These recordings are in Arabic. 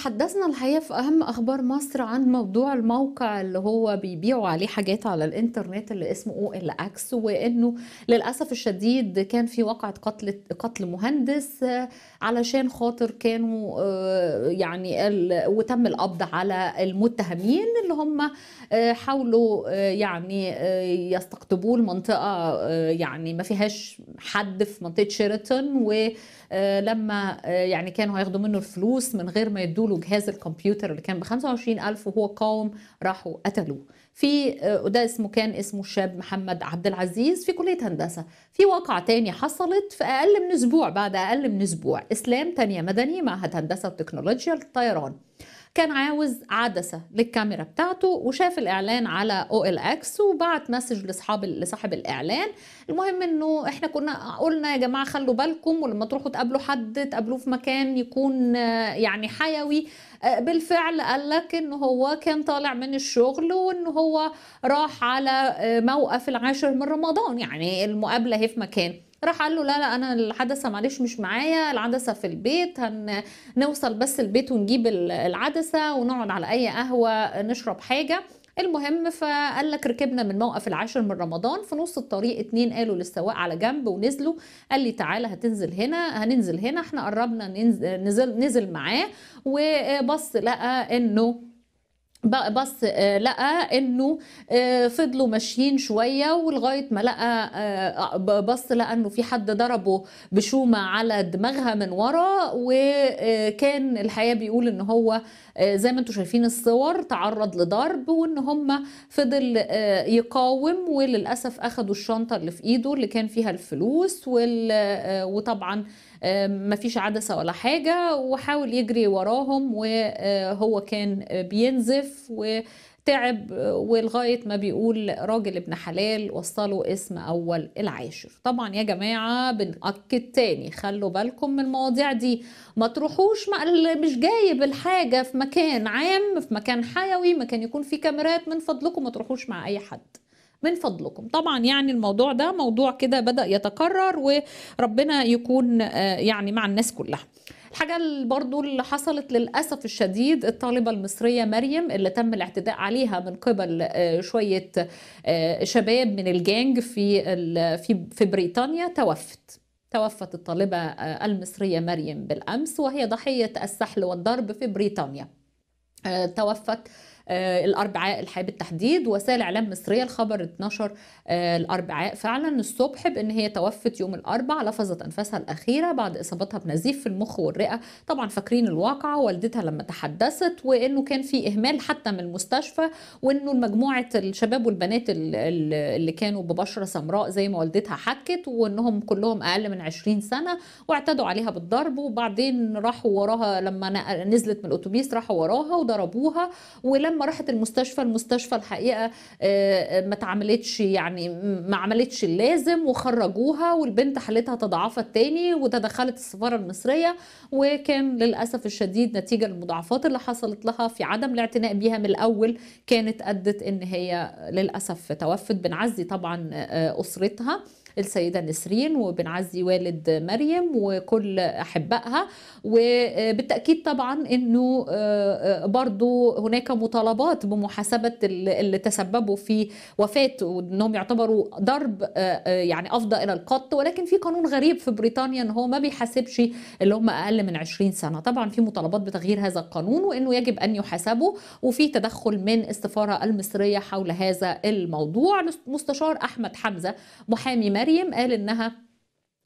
تحدثنا الحقيقه في اهم اخبار مصر عن موضوع الموقع اللي هو بيبيعوا عليه حاجات على الانترنت اللي اسمه او ال اكس وانه للاسف الشديد كان في واقعه قتل قتل مهندس آه، علشان خاطر كانوا آه، يعني ال... وتم القبض على المتهمين اللي هم آه، حاولوا يعني يستقطبوا المنطقه يعني ما فيهاش حد في منطقه شيرتون ولما يعني كانوا هياخدوا منه الفلوس من غير ما يدوا قتلوا جهاز الكمبيوتر اللي كان ب 25000 وهو قاوم راحوا قتلوه في آه، وده اسمه كان اسمه الشاب محمد عبد العزيز في كليه هندسه في واقعه تاني حصلت في اقل من اسبوع بعد اقل من اسبوع اسلام تانية مدني معهد هندسه وتكنولوجيا للطيران كان عاوز عدسه للكاميرا بتاعته وشاف الاعلان على او ال اكس وبعت مسج لاصحاب لصاحب الاعلان المهم انه احنا كنا قلنا يا جماعه خلوا بالكم ولما تروحوا تقابلوا حد تقابلوه في مكان يكون آه، يعني حيوي آه، بالفعل قال لك ان هو كان طالع من الشغل وان هو راح على آه، موقف العاشر من رمضان يعني المقابله هي في مكان راح قال له لا لا انا العدسه معلش مش معايا العدسه في البيت هنوصل بس البيت ونجيب العدسه ونقعد على اي قهوه نشرب حاجه المهم فقال لك ركبنا من موقف العاشر من رمضان في نص الطريق اتنين قالوا للسواق على جنب ونزلوا قال لي تعالى هتنزل هنا هننزل هنا احنا قربنا ننزل نزل, نزل معاه وبص لقى انه بس آه، لقى انه آه، فضلوا ماشيين شويه ولغايه ما لقى آه، بص لقى انه في حد ضربه بشومه على دماغها من ورا وكان الحقيقه بيقول ان هو زي ما انتم شايفين الصور تعرض لضرب وان هم فضل يقاوم وللاسف اخذوا الشنطه اللي في ايده اللي كان فيها الفلوس وطبعا ما فيش عدسه ولا حاجه وحاول يجري وراهم وهو كان بينزف لف وتعب ولغاية ما بيقول راجل ابن حلال وصلوا اسم أول العاشر طبعا يا جماعة بنأكد تاني خلوا بالكم من المواضيع دي ما تروحوش ما اللي مش جايب الحاجة في مكان عام في مكان حيوي مكان يكون فيه كاميرات من فضلكم ما تروحوش مع أي حد من فضلكم طبعا يعني الموضوع ده موضوع كده بدأ يتكرر وربنا يكون آه، يعني مع الناس كلها الحاجة اللي برضو اللي حصلت للأسف الشديد الطالبة المصرية مريم اللي تم الاعتداء عليها من قبل آه، شوية آه، شباب من الجانج في في بريطانيا توفت توفت الطالبة آه، المصرية مريم بالأمس وهي ضحية السحل والضرب في بريطانيا توفت آه، الاربعاء الحياه بالتحديد وسائل اعلام مصريه الخبر 12 آه، الاربعاء فعلا الصبح بان هي توفت يوم الاربعاء لفظت انفاسها الاخيره بعد اصابتها بنزيف في المخ والرئه طبعا فاكرين الواقعه والدتها لما تحدثت وانه كان في اهمال حتى من المستشفى وانه مجموعه الشباب والبنات اللي كانوا ببشره سمراء زي ما والدتها حكت وانهم كلهم اقل من 20 سنه واعتدوا عليها بالضرب وبعدين راحوا وراها لما نزلت من الاتوبيس راحوا وراها وضربوها ولما لما راحت المستشفى المستشفى الحقيقه آه، آه، ما اتعملتش يعني ما عملتش اللازم وخرجوها والبنت حالتها تضاعفت تاني وتدخلت السفاره المصريه وكان للاسف الشديد نتيجه المضاعفات اللي حصلت لها في عدم الاعتناء بيها من الاول كانت ادت ان هي للاسف توفت بنعزي طبعا آه، اسرتها السيدة نسرين وبنعزي والد مريم وكل أحبائها وبالتأكيد طبعا أنه آه، آه، برضو هناك مطالبات بمحاسبة اللي تسببوا في وفاته وأنهم يعتبروا ضرب آه، يعني أفضى إلى القط ولكن في قانون غريب في بريطانيا أن هو ما بيحاسبش اللي هم أقل من 20 سنة طبعا في مطالبات بتغيير هذا القانون وأنه يجب أن يحاسبوا وفي تدخل من السفارة المصرية حول هذا الموضوع مستشار أحمد حمزة محامي مريم قال إنها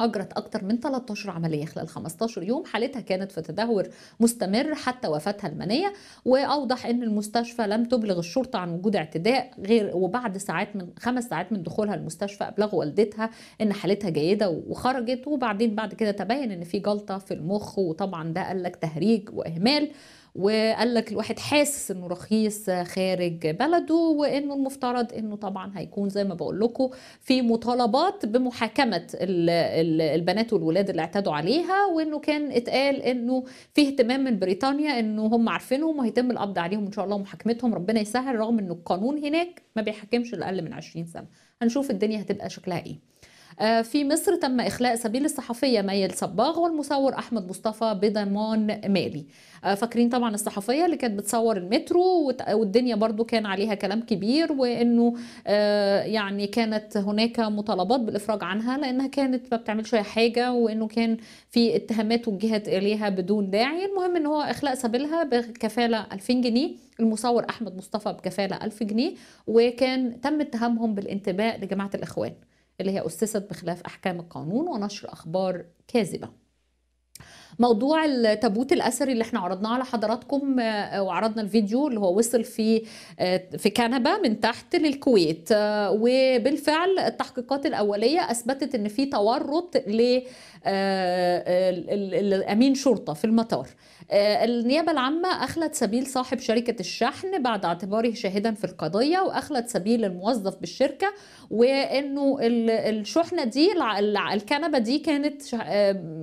أجرت أكثر من 13 عملية خلال 15 يوم حالتها كانت في تدهور مستمر حتى وفاتها المنية وأوضح أن المستشفى لم تبلغ الشرطة عن وجود اعتداء غير وبعد ساعات من خمس ساعات من دخولها المستشفى أبلغوا والدتها أن حالتها جيدة وخرجت وبعدين بعد كده تبين أن في جلطة في المخ وطبعا ده قال لك تهريج وإهمال وقال لك الواحد حاسس انه رخيص خارج بلده وانه المفترض انه طبعا هيكون زي ما بقول لكم في مطالبات بمحاكمه البنات والولاد اللي اعتدوا عليها وانه كان اتقال انه في اهتمام من بريطانيا انه هم عارفينهم وهيتم القبض عليهم ان شاء الله ومحاكمتهم ربنا يسهل رغم انه القانون هناك ما بيحكمش لاقل من 20 سنه هنشوف الدنيا هتبقى شكلها ايه آه، في مصر تم إخلاء سبيل الصحفية مي الصباغ والمصور أحمد مصطفى بضمان مالي آه، فاكرين طبعا الصحفية اللي كانت بتصور المترو والدنيا برضو كان عليها كلام كبير وإنه آه، يعني كانت هناك مطالبات بالإفراج عنها لأنها كانت ما بتعملش حاجة وإنه كان في اتهامات وجهت إليها بدون داعي المهم إن هو إخلاء سبيلها بكفالة 2000 جنيه المصور احمد مصطفى بكفاله 1000 جنيه وكان تم اتهامهم بالانتباه لجماعه الاخوان اللي هي أسست بخلاف أحكام القانون ونشر أخبار كاذبة موضوع التابوت الأثري اللي احنا عرضناه على حضراتكم آه، وعرضنا الفيديو اللي هو وصل في آه، في كنبة من تحت للكويت آه، وبالفعل التحقيقات الأولية أثبتت أن في تورط لأمين شرطة في المطار النيابة العامة أخلت سبيل صاحب شركة الشحن بعد اعتباره شاهدا في القضية وأخلت سبيل الموظف بالشركة وأنه الشحنة دي الكنبة دي كانت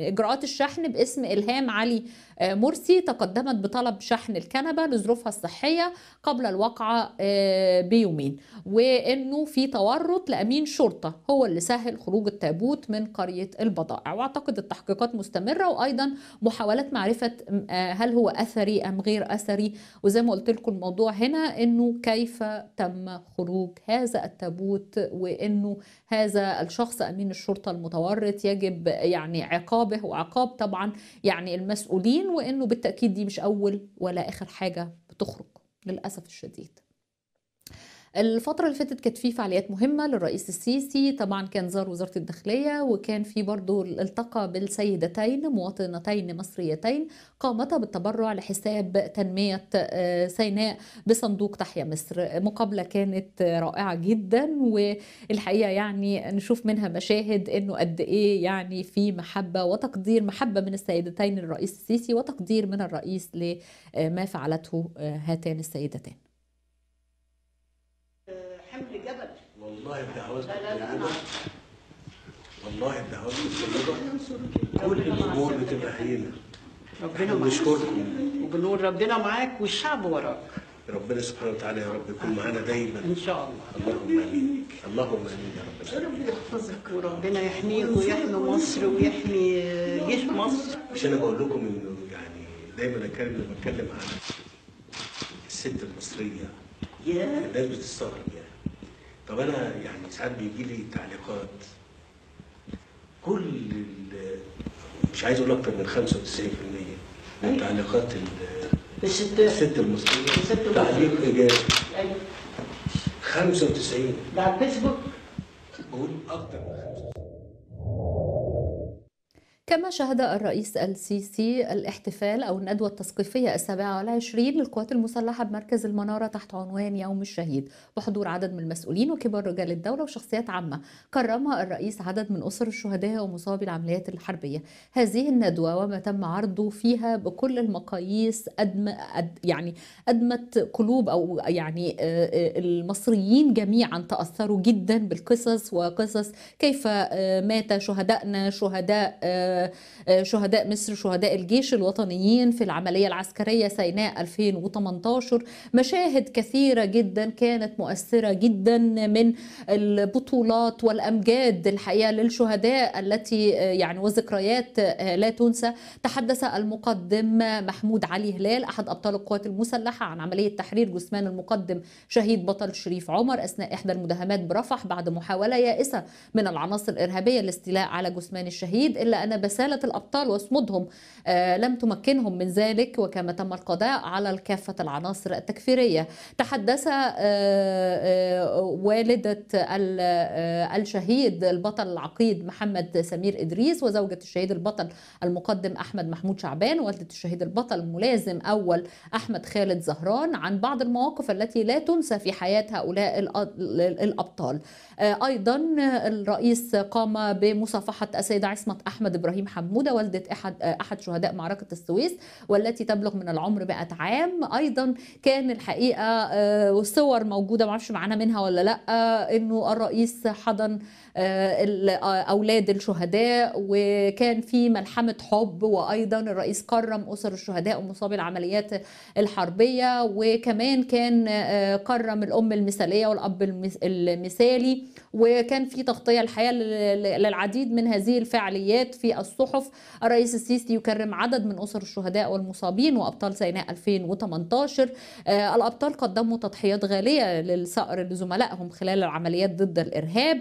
إجراءات الشحن باسم باسم إلهام علي آه، مرسي تقدمت بطلب شحن الكنبة لظروفها الصحية قبل الوقعة آه، بيومين وأنه في تورط لأمين شرطة هو اللي سهل خروج التابوت من قرية البضائع وأعتقد التحقيقات مستمرة وأيضا محاولات معرفة آه، هل هو أثري أم غير أثري وزي ما قلت لكم الموضوع هنا أنه كيف تم خروج هذا التابوت وأنه هذا الشخص أمين الشرطة المتورط يجب يعني عقابه وعقاب طبعا يعني المسؤولين وانه بالتاكيد دي مش اول ولا اخر حاجه بتخرج للاسف الشديد الفتره اللي فاتت كانت في فعاليات مهمه للرئيس السيسي طبعا كان زار وزاره الداخليه وكان في برضه التقى بالسيدتين مواطنتين مصريتين قامتا بالتبرع لحساب تنميه آه، سيناء بصندوق تحيا مصر مقابله كانت رائعه جدا والحقيقه يعني نشوف منها مشاهد انه قد ايه يعني في محبه وتقدير محبه من السيدتين للرئيس السيسي وتقدير من الرئيس لما فعلته آه، هاتان السيدتين والله الدعوات يعني والله الدعوات الطيبه كل الامور بتبقى حيله ربنا معاك بنشكركم وبنقول ربنا معاك والشعب وراك ربنا سبحانه وتعالى يا رب يكون معانا دايما ان شاء الله اللهم امين اللهم امين يا رب ربنا يحفظك وربنا يحميك ويحمي مصر ويحمي جيش آه، مصر مش انا بقول لكم انه يعني دايما اتكلم لما اتكلم عن الست المصريه الناس بتستغرب يعني طب انا يعني ساعات بيجي لي تعليقات كل مش عايز اقول اكتر من 95% من أيوة. تعليقات الست الست المصريه تعليق ايجابي ايوه 95 ده على الفيسبوك بقول اكتر من 95 كما شهد الرئيس السيسي الاحتفال أو الندوة التثقيفية السابعة والعشرين للقوات المسلحة بمركز المنارة تحت عنوان يوم الشهيد بحضور عدد من المسؤولين وكبار رجال الدولة وشخصيات عامة كرم الرئيس عدد من أسر الشهداء ومصابي العمليات الحربية هذه الندوة وما تم عرضه فيها بكل المقاييس أدم أد يعني أدمت قلوب أو يعني آه، آه، المصريين جميعا تأثروا جدا بالقصص وقصص كيف آه، مات شهدائنا شهداء آه، شهداء مصر شهداء الجيش الوطنيين في العملية العسكرية سيناء 2018 مشاهد كثيرة جدا كانت مؤثرة جدا من البطولات والأمجاد الحقيقة للشهداء التي آه، يعني وذكريات آه، لا تنسى تحدث المقدم محمود علي هلال أحد أبطال القوات المسلحة عن عملية تحرير جثمان المقدم شهيد بطل شريف عمر أثناء إحدى المداهمات برفح بعد محاولة يائسة من العناصر الإرهابية الاستيلاء على جثمان الشهيد إلا أن بس رسالة الأبطال وصمودهم آه، لم تمكنهم من ذلك وكما تم القضاء على كافة العناصر التكفيرية تحدث آه، آه، والدة الشهيد البطل العقيد محمد سمير إدريس وزوجة الشهيد البطل المقدم أحمد محمود شعبان والدة الشهيد البطل الملازم أول أحمد خالد زهران عن بعض المواقف التي لا تنسى في حياة هؤلاء الأبطال أيضا الرئيس قام بمصافحة السيدة عصمت أحمد إبراهيم إبراهيم حمودة والدة أحد أحد شهداء معركة السويس والتي تبلغ من العمر 100 عام أيضا كان الحقيقة آه، صور موجودة معرفش معانا منها ولا لأ آه، إنه الرئيس حضن آه، آه، أولاد الشهداء وكان في ملحمة حب وأيضا الرئيس كرم أسر الشهداء ومصابي العمليات الحربية وكمان كان آه، كرم الأم المثالية والأب المثالي وكان في تغطية الحياة للعديد من هذه الفعاليات في الصحف الرئيس السيسي يكرم عدد من أسر الشهداء والمصابين وأبطال سيناء 2018 الأبطال قدموا تضحيات غالية للثأر لزملائهم خلال العمليات ضد الإرهاب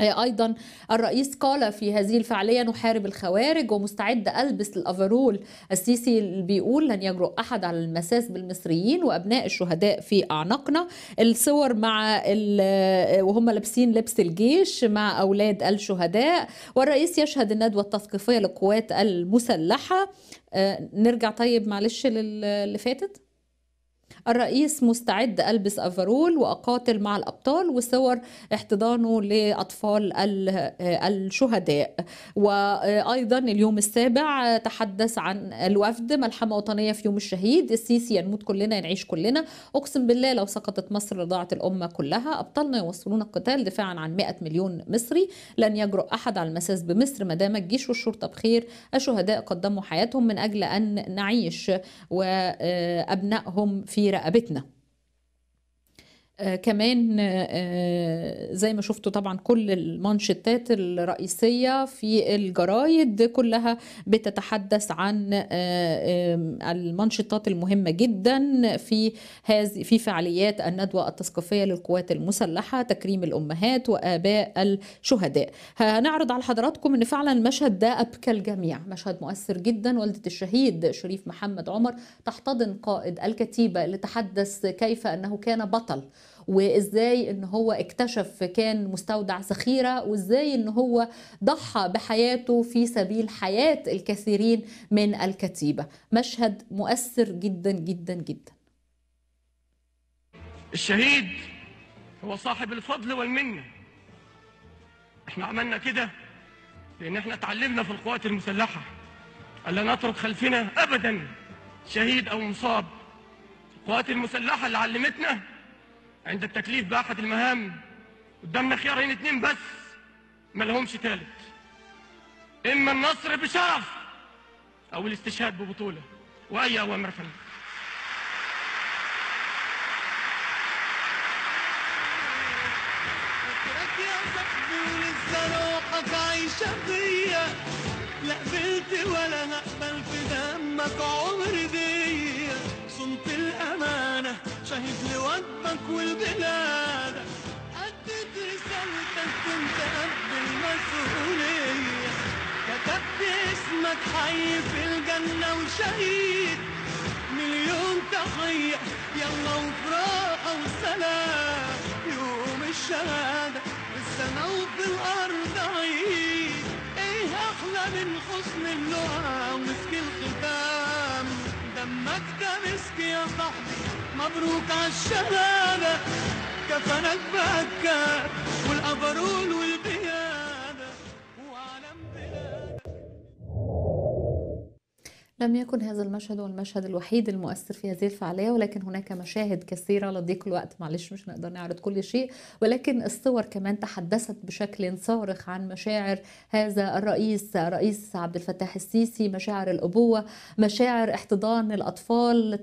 آه، ايضا الرئيس قال في هذه الفعاليه نحارب الخوارج ومستعد البس الافرول السيسي بيقول لن يجرؤ احد على المساس بالمصريين وابناء الشهداء في اعناقنا الصور مع آه، وهم لابسين لبس الجيش مع اولاد الشهداء والرئيس يشهد الندوه التثقيفيه للقوات المسلحه آه، نرجع طيب معلش للي فاتت الرئيس مستعد ألبس أفرول وأقاتل مع الأبطال وصور احتضانه لأطفال الشهداء وأيضا اليوم السابع تحدث عن الوفد ملحمة وطنية في يوم الشهيد السيسي ينموت كلنا ينعيش كلنا أقسم بالله لو سقطت مصر لضاعت الأمة كلها أبطالنا يوصلون القتال دفاعا عن 100 مليون مصري لن يجرؤ أحد على المساس بمصر ما دام الجيش والشرطة بخير الشهداء قدموا حياتهم من أجل أن نعيش وأبنائهم في في رقبتنا آه، كمان آه، زي ما شفتوا طبعا كل المانشيتات الرئيسية في الجرايد كلها بتتحدث عن آه، المانشيتات المهمة جدا في هذه في فعاليات الندوة التثقيفية للقوات المسلحة تكريم الأمهات وآباء الشهداء هنعرض على حضراتكم أن فعلا المشهد ده أبكى الجميع مشهد مؤثر جدا والدة الشهيد شريف محمد عمر تحتضن قائد الكتيبة لتحدث كيف أنه كان بطل وازاي ان هو اكتشف كان مستودع ذخيره وازاي ان هو ضحى بحياته في سبيل حياه الكثيرين من الكتيبه مشهد مؤثر جدا جدا جدا الشهيد هو صاحب الفضل والمنه احنا عملنا كده لان احنا اتعلمنا في القوات المسلحه الا نترك خلفنا ابدا شهيد او مصاب القوات المسلحه اللي علمتنا عند التكليف بأحد المهام قدامنا خيارين اتنين بس ما لهمش تالت إما النصر بشرف أو الاستشهاد ببطولة وأي أوامر فنية عايشة فيا لا قبلت ولا هقبل في دمك عمر بيا صمت الأمانة شهد لوطنك ولبلادك أديت رسالتك كنت قد المسؤولية كتبت اسمك حي في الجنة وشهيد مليون تحية يلا وفراحة وسلام يوم الشهادة في السماء وفي الأرض عيد إيه أحلى من حسن اللقا ومسك الختام دمك دمسك يا صاحبي مبروك عالشهادة كفنك بأكا والأبرول والبنك لم يكن هذا المشهد هو المشهد الوحيد المؤثر في هذه الفعالية ولكن هناك مشاهد كثيرة لضيق الوقت معلش مش نقدر نعرض كل شيء ولكن الصور كمان تحدثت بشكل صارخ عن مشاعر هذا الرئيس رئيس عبد الفتاح السيسي مشاعر الأبوة مشاعر احتضان الأطفال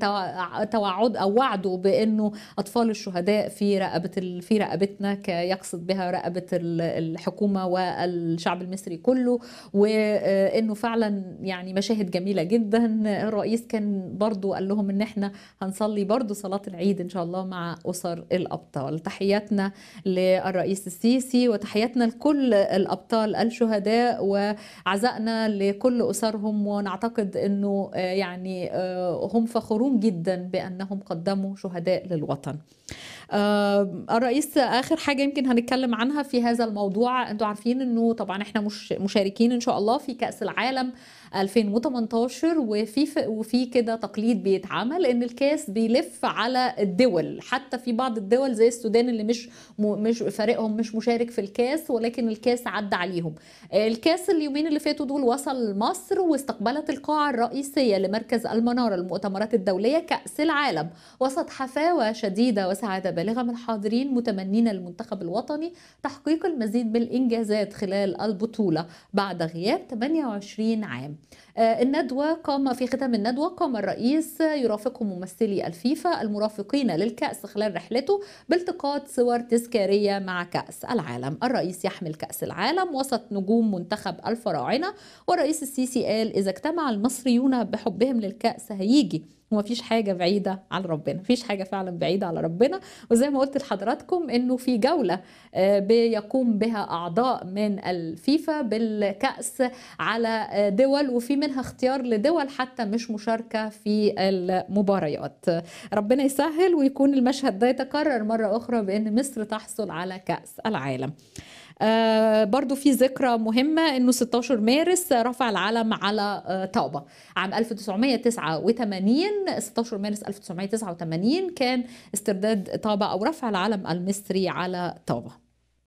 توعد أو وعده بأنه أطفال الشهداء في رقبة في رقبتنا يقصد بها رقبة الحكومة والشعب المصري كله وأنه فعلا يعني مشاهد جميلة جدا جدا الرئيس كان برضو قال لهم ان احنا هنصلي برضو صلاة العيد ان شاء الله مع اسر الابطال تحياتنا للرئيس السيسي وتحياتنا لكل الابطال الشهداء وعزائنا لكل اسرهم ونعتقد انه آه، يعني آه، هم فخورون جدا بانهم قدموا شهداء للوطن آه، الرئيس اخر حاجه يمكن هنتكلم عنها في هذا الموضوع انتوا عارفين انه طبعا احنا مش مشاركين ان شاء الله في كاس العالم 2018 وفي وفي كده تقليد بيتعمل ان الكاس بيلف على الدول حتى في بعض الدول زي السودان اللي مش مش فريقهم مش مشارك في الكاس ولكن الكاس عدى عليهم آه، الكاس اليومين اللي فاتوا دول وصل مصر واستقبلت القاعه الرئيسيه لمركز المناره المؤتمرات الدوليه كاس العالم وسط حفاوه شديده وسعاده بالغة من الحاضرين متمنين المنتخب الوطني تحقيق المزيد من الإنجازات خلال البطولة بعد غياب 28 عام آه، الندوة قام في ختام الندوة قام الرئيس يرافقه ممثلي الفيفا المرافقين للكأس خلال رحلته بالتقاط صور تذكارية مع كأس العالم الرئيس يحمل كأس العالم وسط نجوم منتخب الفراعنة والرئيس السيسي قال إذا اجتمع المصريون بحبهم للكأس هيجي ومفيش حاجه بعيده على ربنا مفيش حاجه فعلا بعيده على ربنا وزي ما قلت لحضراتكم انه في جوله آه، بيقوم بها اعضاء من الفيفا بالكاس على آه، دول وفي منها اختيار لدول حتى مش مشاركه في المباريات ربنا يسهل ويكون المشهد ده يتكرر مره اخرى بان مصر تحصل على كاس العالم آه، برضو في ذكرى مهمة أنه 16 مارس رفع العلم على آه، طابة عام 1989 16 مارس 1989 كان استرداد طابة أو رفع العلم المصري على طابة